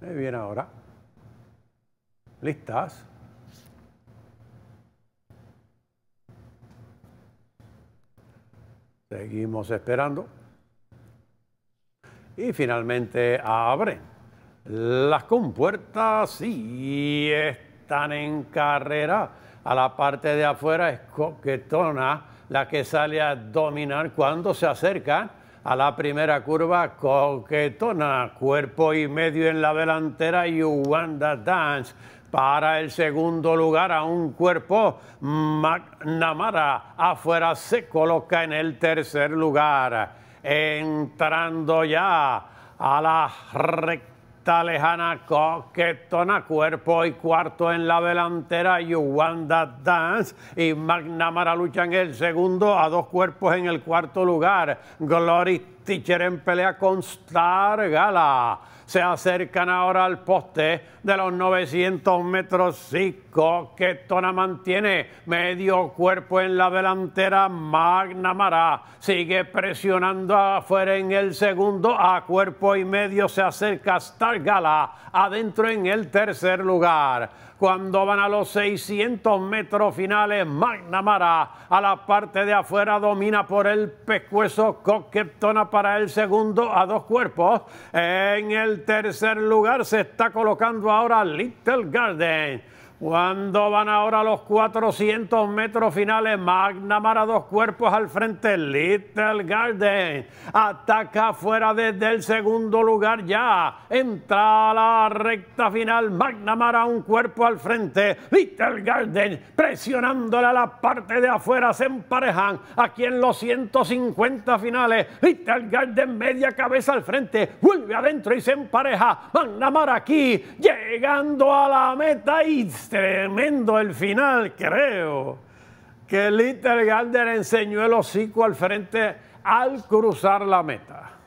Muy bien ahora. ¿Listas? Seguimos esperando. Y finalmente abren las compuertas y están en carrera. A la parte de afuera es coquetona la que sale a dominar cuando se acercan a la primera curva, coquetona, cuerpo y medio en la delantera y Uganda Dance. Para el segundo lugar a un cuerpo, McNamara afuera se coloca en el tercer lugar. Entrando ya a la recta Está lejana coquetona cuerpo y cuarto en la delantera. Wanda Dance y McNamara luchan el segundo a dos cuerpos en el cuarto lugar. Glory Teacher en pelea con Star Gala. Se acercan ahora al poste de los 900 metros 5 Coquetona mantiene. Medio cuerpo en la delantera. Magnamara sigue presionando afuera en el segundo. A cuerpo y medio se acerca Star Gala. Adentro en el tercer lugar. Cuando van a los 600 metros finales, Magnamara a la parte de afuera domina por el pescuezo Coquetona para para el segundo a dos cuerpos. En el tercer lugar se está colocando ahora Little Garden. Cuando van ahora los 400 metros finales, McNamara dos cuerpos al frente, Little Garden ataca afuera desde el segundo lugar ya, entra a la recta final, McNamara un cuerpo al frente, Little Garden presionándole a la parte de afuera, se emparejan aquí en los 150 finales, Little Garden media cabeza al frente, vuelve adentro y se empareja, McNamara aquí, llegando a la meta y tremendo el final, creo, que Little Gander enseñó el hocico al frente al cruzar la meta.